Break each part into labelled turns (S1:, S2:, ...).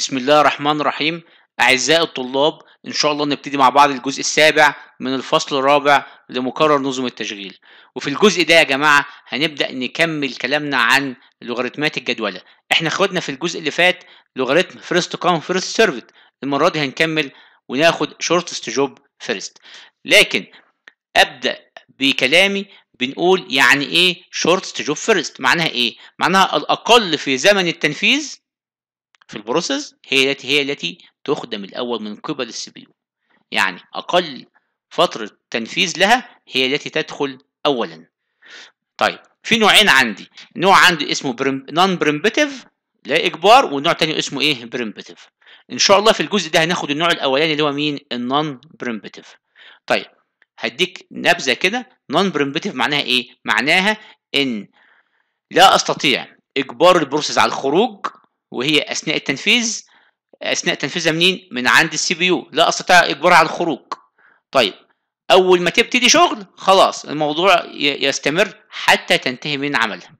S1: بسم الله الرحمن الرحيم أعزائي الطلاب إن شاء الله نبتدي مع بعض الجزء السابع من الفصل الرابع لمقرر نظم التشغيل وفي الجزء ده يا جماعة هنبدأ نكمل كلامنا عن لوغاريتمات الجدولة إحنا خدنا في الجزء اللي فات لوغاريتم فيرست كام فيرست سيرفت المرة دي هنكمل وناخد شورتست جوب فيرست لكن أبدأ بكلامي بنقول يعني إيه شورتست جوب فيرست معناها إيه؟ معناها الأقل في زمن التنفيذ في البروسيس هي التي هي التي تخدم الأول من قبل السي بي يو يعني أقل فترة تنفيذ لها هي التي تدخل أولا طيب في نوعين عندي نوع عندي اسمه نون بريمبتيف لا إجبار ونوع تاني اسمه إيه بريمبتيف إن شاء الله في الجزء ده هناخد النوع الأولاني اللي هو مين النون بريمبتيف طيب هديك نبذة كده نون بريمبتيف معناها إيه معناها إن لا أستطيع إجبار البروسيس على الخروج وهي اثناء التنفيذ اثناء تنفيذها منين من عند السي بي يو لا استطيع اجبارها على الخروج طيب اول ما تبتدي شغل خلاص الموضوع يستمر حتى تنتهي من عملها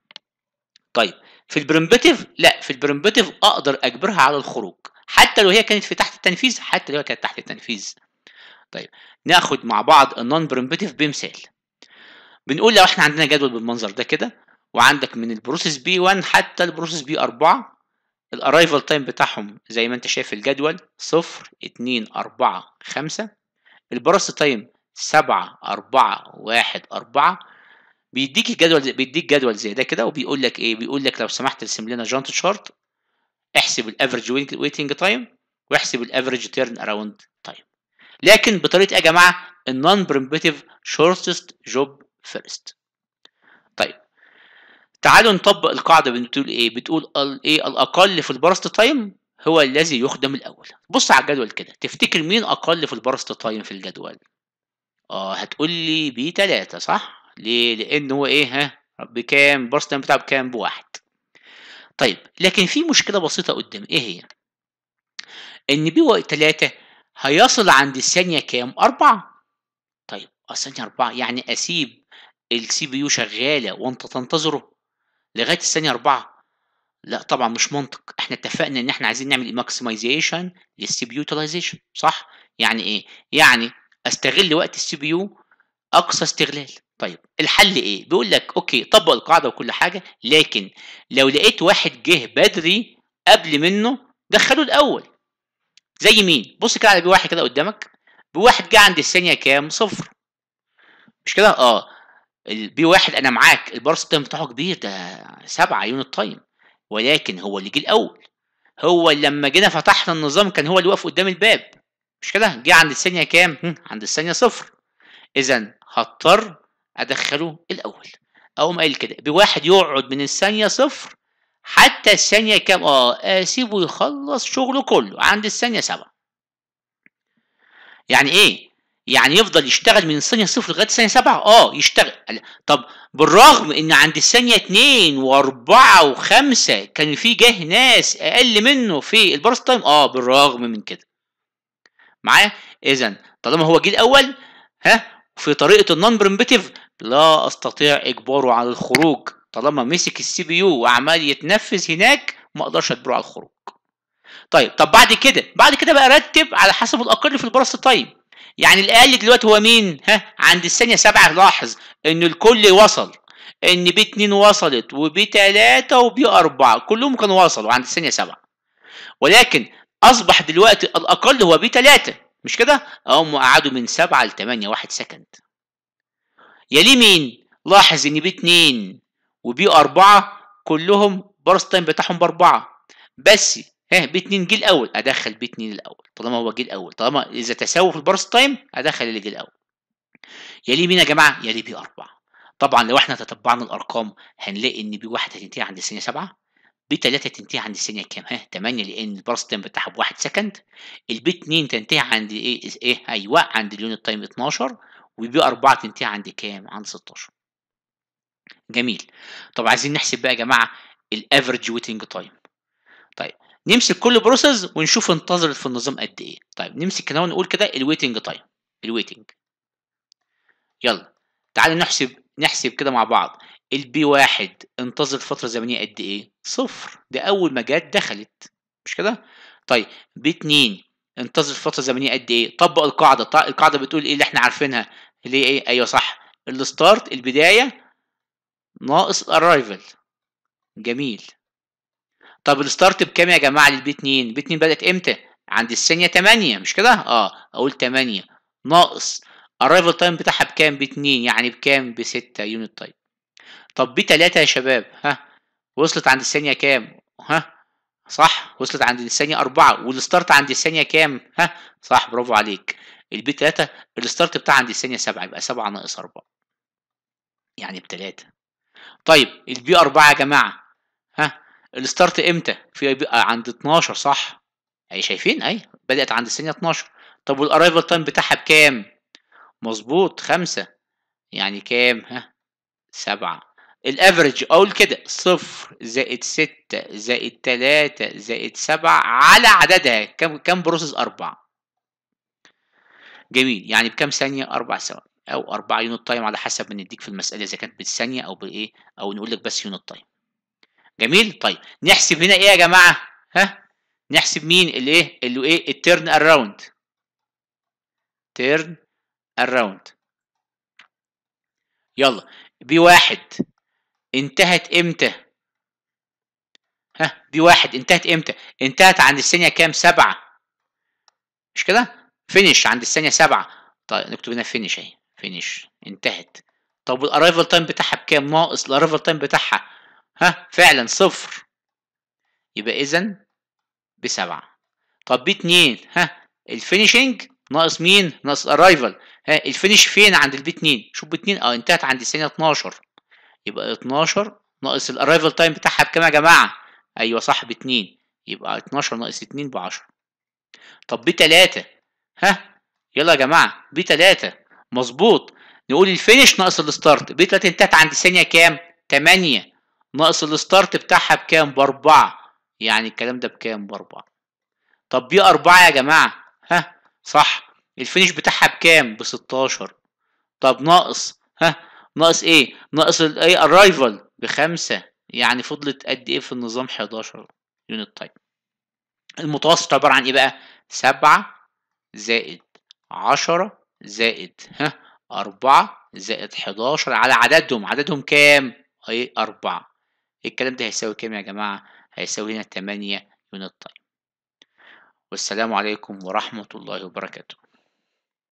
S1: طيب في البريمبتيف لا في البريمبتيف اقدر اجبرها على الخروج حتى لو هي كانت في تحت التنفيذ حتى لو هي كانت تحت التنفيذ طيب ناخد مع بعض النون بريمبتيف بمثال بنقول لو احنا عندنا جدول بالمنظر ده كده وعندك من البروسيس بي 1 حتى البروسيس بي 4 الارايفل تايم بتاعهم زي ما انت شايف الجدول صفر اتنين اربعة خمسة البرست تايم سبعة أربعة واحد أربعة بيديك الجدول بيديك جدول زي ده كده وبيقول لك ايه بيقول لك لو سمحت ارسم لنا جانت شارت احسب الافرج ويتنج تايم واحسب الافرج تيرن اراوند تايم لكن بطريقه ايه يا جماعه النون بريمبتيف شورتست جوب فيرست تعالوا نطبق القاعده بتقول ايه بتقول ايه الاقل في البرست تايم هو الذي يخدم الاول بص على الجدول كده تفتكر مين اقل في البرست تايم في الجدول اه هتقول لي بي 3 صح ليه لان هو ايه ها بكام البرست تايم بتاعه بكام بواحد طيب لكن في مشكله بسيطه قدام ايه هي ان بي 3 هيصل عند الثانيه كام أربعة طيب الثانيه أه، أربعة يعني اسيب السي بي يو شغاله وانت تنتظره لغايه الثانيه أربعة لا طبعا مش منطق احنا اتفقنا ان احنا عايزين نعمل ماكسمايزيشن للسي بي يوتيلايزيشن صح يعني ايه يعني استغل وقت السي بي يو اقصى استغلال طيب الحل ايه بيقول لك اوكي طبق القاعده وكل حاجه لكن لو لقيت واحد جه بدري قبل منه دخله الاول زي مين بص كده على بي واحد كده قدامك بواحد جه عند الثانيه كام صفر مش كده اه البي واحد انا معاك البارس بتاعه كبير ده سبعة يونت تايم ولكن هو اللي جه الاول هو لما جينا فتحنا النظام كان هو اللي واقف قدام الباب مش كده جه عند الثانيه كام عند الثانيه صفر اذا هضطر ادخله الاول اقوم قايل كده بواحد يقعد من الثانيه صفر حتى الثانيه كام اه اسيبه يخلص شغله كله عند الثانيه سبعة يعني ايه يعني يفضل يشتغل من الثانية صفر لغاية الثانية سبعة اه يشتغل طب بالرغم ان عند الثانية اتنين واربعة وخمسة كان في جه ناس اقل منه في البارس تايم اه بالرغم من كده معايا اذا طالما هو جه الاول ها في طريقة النون برمبتيف لا استطيع اجباره على الخروج طالما مسك السي بي يو وعمال يتنفذ هناك ما اقدرش اجبره على الخروج طيب طب بعد كده بعد كده بقى رتب على حسب الاقل في البارس تايم يعني الاقل دلوقتي هو مين ها عند الثانيه سبعه لاحظ ان الكل وصل ان بي 2 وصلت وبي 3 وبي 4 كلهم كانوا وصلوا عند الثانيه سبعه ولكن اصبح دلوقتي الاقل هو بي 3 مش كده هم قعدوا من 7 ل 8 1 سكند يلي مين لاحظ ان بي 2 وبي 4 كلهم بارس تايم بتاعهم باربعه بس ايه بي 2 جه الاول ادخل بي 2 الاول طالما هو جه الاول طالما اذا تساووا في البارس تايم ادخل اللي جه الاول يلي مين يا جماعه يلي بي 4 طبعا لو احنا تتبعنا الارقام هنلاقي ان بي 1 هتنتهي عند الثانيه 7 بي 3 تنتهي عند الثانيه كام ها 8 لان البارس تايم بتاعها ب 1 سكند البي 2 تنتهي عند ايه ايه ايوه عند اليونت تايم 12 وبي 4 تنتهي عند كام عند 16 جميل طب عايزين نحسب بقى يا جماعه الافريج ويتنج تايم طيب نمسك كل بروسيس ونشوف انتظرت في النظام قد ايه طيب نمسك هنا ونقول كده الويتنج تايم الويتنج يلا تعالى نحسب نحسب كده مع بعض البي واحد انتظر فترة زمنية قد ايه؟ صفر ده أول ما جت دخلت مش كده؟ طيب بي 2 انتظر فترة زمنية قد ايه؟ طبق القاعدة طيب القاعدة بتقول ايه اللي احنا عارفينها اللي هي ايه؟ أيوه صح الستارت البداية ناقص الارايفل جميل طب الستارت بكام يا جماعه للبي 2 بي 2 بدات امتى عند الثانيه 8 مش كده اه اقول 8 ناقص الرايفل تايم بتاعها بكام ب 2 يعني بكام ب 6 يونت تايم طب بي 3 يا شباب ها وصلت عند الثانيه كام ها صح وصلت عند الثانيه 4 والستارت عند الثانيه كام ها صح برافو عليك البي 3 الستارت بتاعها عند الثانيه 7 يبقى 7 ناقص 4 يعني ب 3 طيب البي 4 يا جماعه ها الستارت امتى؟ في بيبقى عند 12 صح؟ اي شايفين اي بدات عند الثانيه 12 طب والارايفل تايم بتاعها بكام؟ مظبوط خمسة يعني كام؟ ها سبعة الافريج اقول كده صفر زائد ستة زائد تلاتة زائد سبعة على عددها كم كم بروسس أربعة جميل يعني بكام ثانية أربع ثواني أو أربعة يونت تايم على حسب ما نديك في المسألة إذا كانت بالثانية أو بإيه أو نقول لك بس يونت تايم جميل طيب نحسب هنا ايه يا جماعه ها نحسب مين الايه اللي ايه التيرن اراوند تيرن اراوند يلا بي واحد انتهت امتى ها بي واحد انتهت امتى انتهت عند الثانيه كام سبعة مش كده فينش عند الثانيه سبعة طيب نكتب هنا فينش اهي فينش انتهت طب والارايفل تايم بتاعها بكام ناقص الارايفل تايم بتاعها ها فعلا صفر يبقى اذا بسبعة طب بي 2 ها الفينشنج ناقص مين ناقص ارايفل ها الفينش فين عند البي 2 شوف بي 2 اه انتهت عند الثانية 12 يبقى 12 ناقص الارايفل تايم بتاعها بكام يا جماعة ايوه صح ب 2 يبقى 12 ناقص 2 ب 10 طب بي 3 ها يلا يا جماعة بي 3 مظبوط نقول الفينش ناقص الستارت بي 3 انتهت عند الثانية كام 8 ناقص الستارت بتاعها بكام باربعة يعني الكلام ده بكام باربعة طب بي اربعة يا جماعة ها صح الفينش بتاعها بكام بستاشر طب ناقص ها ناقص ايه ناقص الاي ارايفل بخمسة يعني فضلت قد ايه في النظام حداشر يونت تايم المتوسط عبارة عن ايه بقى سبعة زائد عشرة زائد ها أربعة زائد حداشر على عددهم عددهم كام؟ ايه أربعة الكلام ده هيساوي كام يا جماعة هيساوي هنا تمانية يونت تايم طيب. والسلام عليكم ورحمة الله وبركاته